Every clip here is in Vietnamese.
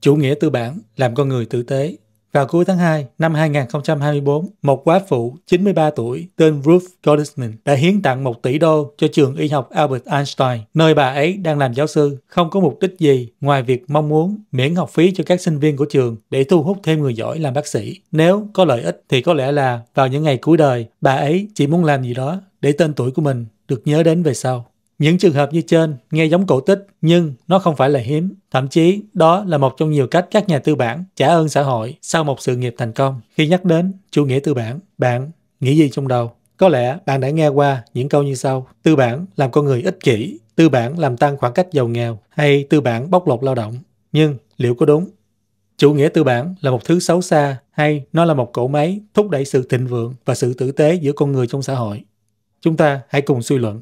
Chủ nghĩa tư bản làm con người tử tế. Vào cuối tháng 2 năm 2024, một quá phụ 93 tuổi tên Ruth Goldstein đã hiến tặng 1 tỷ đô cho trường y học Albert Einstein, nơi bà ấy đang làm giáo sư, không có mục đích gì ngoài việc mong muốn miễn học phí cho các sinh viên của trường để thu hút thêm người giỏi làm bác sĩ. Nếu có lợi ích thì có lẽ là vào những ngày cuối đời, bà ấy chỉ muốn làm gì đó để tên tuổi của mình được nhớ đến về sau. Những trường hợp như trên nghe giống cổ tích nhưng nó không phải là hiếm. Thậm chí đó là một trong nhiều cách các nhà tư bản trả ơn xã hội sau một sự nghiệp thành công. Khi nhắc đến chủ nghĩa tư bản, bạn nghĩ gì trong đầu? Có lẽ bạn đã nghe qua những câu như sau. Tư bản làm con người ích kỷ, tư bản làm tăng khoảng cách giàu nghèo hay tư bản bóc lột lao động. Nhưng liệu có đúng? Chủ nghĩa tư bản là một thứ xấu xa hay nó là một cỗ máy thúc đẩy sự thịnh vượng và sự tử tế giữa con người trong xã hội? Chúng ta hãy cùng suy luận.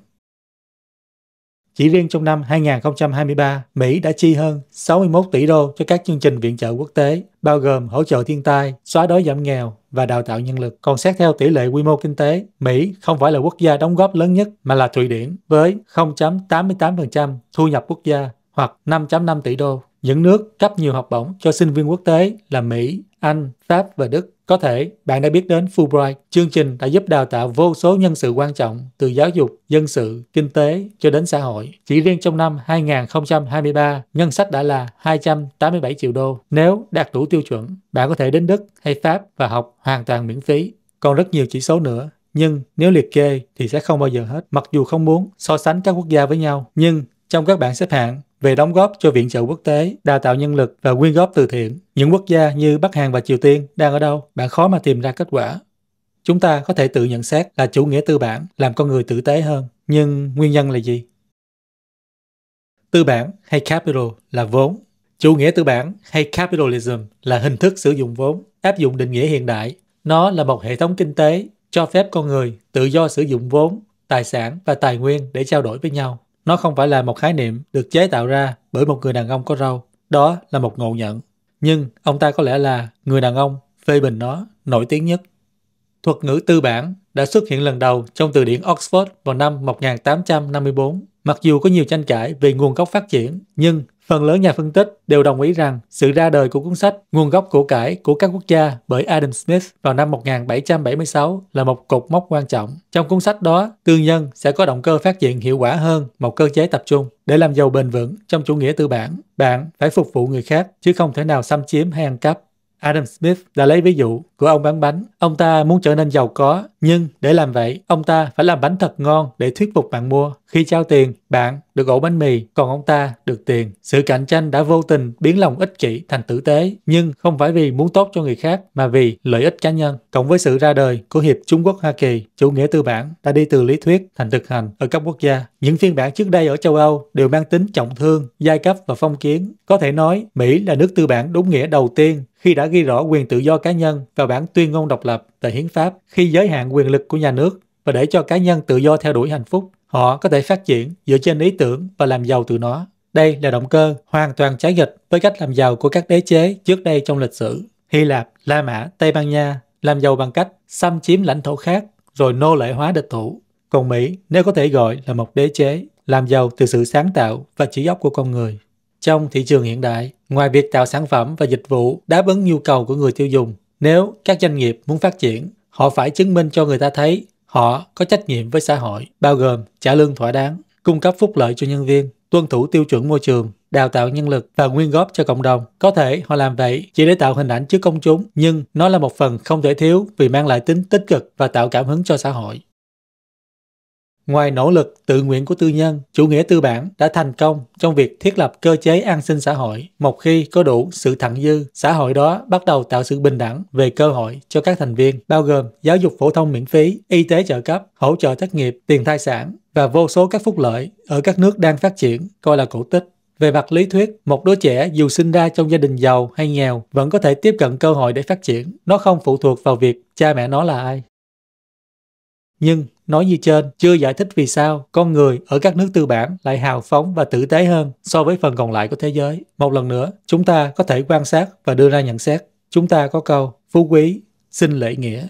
Chỉ riêng trong năm 2023, Mỹ đã chi hơn 61 tỷ đô cho các chương trình viện trợ quốc tế, bao gồm hỗ trợ thiên tai, xóa đói giảm nghèo và đào tạo nhân lực. Còn xét theo tỷ lệ quy mô kinh tế, Mỹ không phải là quốc gia đóng góp lớn nhất mà là Thụy Điển với 0.88% thu nhập quốc gia hoặc 5.5 tỷ đô. Những nước cấp nhiều học bổng cho sinh viên quốc tế là Mỹ, anh, Pháp và Đức. Có thể bạn đã biết đến Fulbright. Chương trình đã giúp đào tạo vô số nhân sự quan trọng từ giáo dục, dân sự, kinh tế cho đến xã hội. Chỉ riêng trong năm 2023, ngân sách đã là 287 triệu đô. Nếu đạt đủ tiêu chuẩn, bạn có thể đến Đức hay Pháp và học hoàn toàn miễn phí. Còn rất nhiều chỉ số nữa nhưng nếu liệt kê thì sẽ không bao giờ hết. Mặc dù không muốn so sánh các quốc gia với nhau, nhưng trong các bảng xếp hạng về đóng góp cho viện trợ quốc tế, đào tạo nhân lực và quyên góp từ thiện. Những quốc gia như Bắc Hàn và Triều Tiên đang ở đâu, bạn khó mà tìm ra kết quả. Chúng ta có thể tự nhận xét là chủ nghĩa tư bản làm con người tử tế hơn, nhưng nguyên nhân là gì? Tư bản hay capital là vốn. Chủ nghĩa tư bản hay capitalism là hình thức sử dụng vốn, áp dụng định nghĩa hiện đại. Nó là một hệ thống kinh tế cho phép con người tự do sử dụng vốn, tài sản và tài nguyên để trao đổi với nhau nó không phải là một khái niệm được chế tạo ra bởi một người đàn ông có râu. Đó là một ngộ nhận. Nhưng ông ta có lẽ là người đàn ông phê bình nó nổi tiếng nhất. Thuật ngữ tư bản đã xuất hiện lần đầu trong từ điển Oxford vào năm 1854. Mặc dù có nhiều tranh cãi về nguồn gốc phát triển, nhưng Phần lớn nhà phân tích đều đồng ý rằng sự ra đời của cuốn sách Nguồn gốc của cải của các quốc gia bởi Adam Smith vào năm 1776 là một cột mốc quan trọng. Trong cuốn sách đó, tư nhân sẽ có động cơ phát triển hiệu quả hơn một cơ chế tập trung để làm giàu bền vững trong chủ nghĩa tư bản. Bạn phải phục vụ người khác chứ không thể nào xâm chiếm hay ăn cắp. Adam Smith đã lấy ví dụ của ông bán bánh. Ông ta muốn trở nên giàu có, nhưng để làm vậy, ông ta phải làm bánh thật ngon để thuyết phục bạn mua. Khi trao tiền, bạn được ổ bánh mì, còn ông ta được tiền. Sự cạnh tranh đã vô tình biến lòng ích kỷ thành tử tế, nhưng không phải vì muốn tốt cho người khác mà vì lợi ích cá nhân. Cộng với sự ra đời của Hiệp Trung Quốc Hoa Kỳ, chủ nghĩa tư bản đã đi từ lý thuyết thành thực hành ở các quốc gia. Những phiên bản trước đây ở châu Âu đều mang tính trọng thương, giai cấp và phong kiến. Có thể nói, Mỹ là nước tư bản đúng nghĩa đầu tiên khi đã ghi rõ quyền tự do cá nhân vào bản tuyên ngôn độc lập tại hiến pháp khi giới hạn quyền lực của nhà nước và để cho cá nhân tự do theo đuổi hạnh phúc, họ có thể phát triển dựa trên ý tưởng và làm giàu từ nó. Đây là động cơ hoàn toàn trái nghịch với cách làm giàu của các đế chế trước đây trong lịch sử. Hy Lạp, La Mã, Tây Ban Nha làm giàu bằng cách xâm chiếm lãnh thổ khác rồi nô lệ hóa địch thủ. Còn Mỹ, nếu có thể gọi là một đế chế, làm giàu từ sự sáng tạo và trí óc của con người. Trong thị trường hiện đại, ngoài việc tạo sản phẩm và dịch vụ đáp ứng nhu cầu của người tiêu dùng, nếu các doanh nghiệp muốn phát triển, họ phải chứng minh cho người ta thấy họ có trách nhiệm với xã hội, bao gồm trả lương thỏa đáng, cung cấp phúc lợi cho nhân viên, tuân thủ tiêu chuẩn môi trường, đào tạo nhân lực và nguyên góp cho cộng đồng. Có thể họ làm vậy chỉ để tạo hình ảnh trước công chúng, nhưng nó là một phần không thể thiếu vì mang lại tính tích cực và tạo cảm hứng cho xã hội. Ngoài nỗ lực tự nguyện của tư nhân, chủ nghĩa tư bản đã thành công trong việc thiết lập cơ chế an sinh xã hội. Một khi có đủ sự thặng dư, xã hội đó bắt đầu tạo sự bình đẳng về cơ hội cho các thành viên, bao gồm giáo dục phổ thông miễn phí, y tế trợ cấp, hỗ trợ thất nghiệp, tiền thai sản và vô số các phúc lợi ở các nước đang phát triển, coi là cổ tích. Về mặt lý thuyết, một đứa trẻ dù sinh ra trong gia đình giàu hay nghèo vẫn có thể tiếp cận cơ hội để phát triển. Nó không phụ thuộc vào việc cha mẹ nó là ai. Nhưng nói như trên chưa giải thích vì sao con người ở các nước tư bản lại hào phóng và tử tế hơn so với phần còn lại của thế giới. Một lần nữa, chúng ta có thể quan sát và đưa ra nhận xét. Chúng ta có câu phú quý xin lễ nghĩa.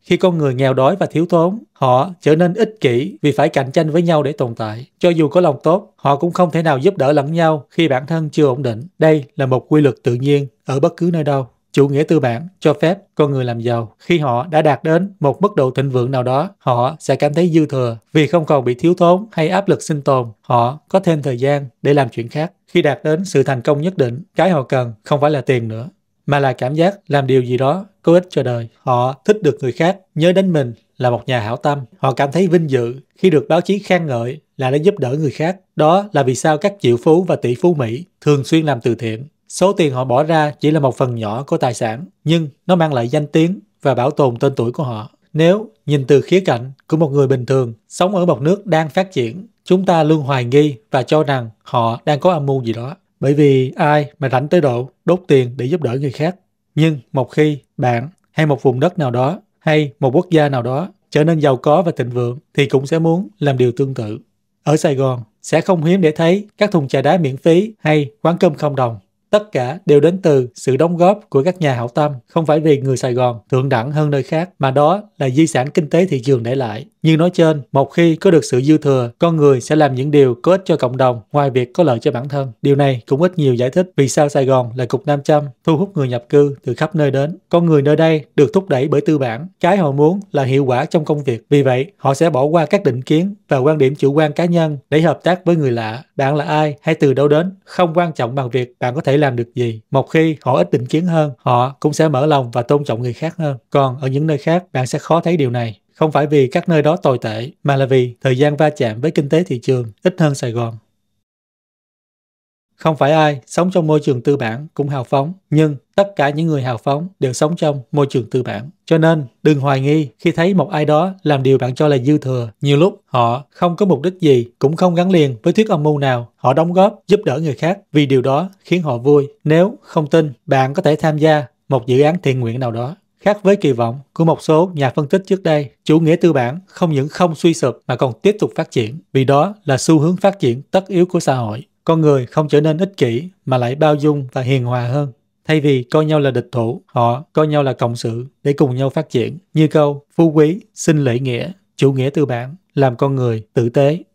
Khi con người nghèo đói và thiếu thốn, họ trở nên ích kỷ vì phải cạnh tranh với nhau để tồn tại. Cho dù có lòng tốt, họ cũng không thể nào giúp đỡ lẫn nhau khi bản thân chưa ổn định. Đây là một quy luật tự nhiên ở bất cứ nơi đâu. Chủ nghĩa tư bản cho phép con người làm giàu. Khi họ đã đạt đến một mức độ thịnh vượng nào đó, họ sẽ cảm thấy dư thừa vì không còn bị thiếu thốn hay áp lực sinh tồn. Họ có thêm thời gian để làm chuyện khác. Khi đạt đến sự thành công nhất định, cái họ cần không phải là tiền nữa, mà là cảm giác làm điều gì đó có ích cho đời. Họ thích được người khác nhớ đến mình là một nhà hảo tâm. Họ cảm thấy vinh dự khi được báo chí khen ngợi là đã giúp đỡ người khác. Đó là vì sao các triệu phú và tỷ phú Mỹ thường xuyên làm từ thiện Số tiền họ bỏ ra chỉ là một phần nhỏ của tài sản, nhưng nó mang lại danh tiếng và bảo tồn tên tuổi của họ. Nếu nhìn từ khía cạnh của một người bình thường sống ở một nước đang phát triển, chúng ta luôn hoài nghi và cho rằng họ đang có âm mưu gì đó. Bởi vì ai mà rảnh tới độ đốt tiền để giúp đỡ người khác. Nhưng một khi bạn hay một vùng đất nào đó hay một quốc gia nào đó trở nên giàu có và thịnh vượng thì cũng sẽ muốn làm điều tương tự. Ở Sài Gòn sẽ không hiếm để thấy các thùng trà đá miễn phí hay quán cơm không đồng Tất cả đều đến từ sự đóng góp của các nhà hảo tâm, không phải vì người Sài Gòn thượng đẳng hơn nơi khác, mà đó là di sản kinh tế thị trường để lại. Như nói trên, một khi có được sự dư thừa, con người sẽ làm những điều có ích cho cộng đồng ngoài việc có lợi cho bản thân. Điều này cũng ít nhiều giải thích vì sao Sài Gòn là cục nam châm thu hút người nhập cư từ khắp nơi đến. Con người nơi đây được thúc đẩy bởi tư bản, cái họ muốn là hiệu quả trong công việc. Vì vậy, họ sẽ bỏ qua các định kiến và quan điểm chủ quan cá nhân để hợp tác với người lạ. Bạn là ai hay từ đâu đến không quan trọng bằng việc bạn có thể làm được gì. Một khi họ ít định kiến hơn, họ cũng sẽ mở lòng và tôn trọng người khác hơn. Còn ở những nơi khác, bạn sẽ khó thấy điều này không phải vì các nơi đó tồi tệ, mà là vì thời gian va chạm với kinh tế thị trường ít hơn Sài Gòn. Không phải ai sống trong môi trường tư bản cũng hào phóng, nhưng tất cả những người hào phóng đều sống trong môi trường tư bản. Cho nên, đừng hoài nghi khi thấy một ai đó làm điều bạn cho là dư thừa. Nhiều lúc họ không có mục đích gì, cũng không gắn liền với thuyết âm mưu nào. Họ đóng góp, giúp đỡ người khác vì điều đó khiến họ vui. Nếu không tin, bạn có thể tham gia một dự án thiện nguyện nào đó. Khác với kỳ vọng của một số nhà phân tích trước đây, chủ nghĩa tư bản không những không suy sụp mà còn tiếp tục phát triển, vì đó là xu hướng phát triển tất yếu của xã hội. Con người không trở nên ích kỷ mà lại bao dung và hiền hòa hơn. Thay vì coi nhau là địch thủ, họ coi nhau là cộng sự để cùng nhau phát triển. Như câu, phú quý, xin lễ nghĩa, chủ nghĩa tư bản, làm con người tử tế,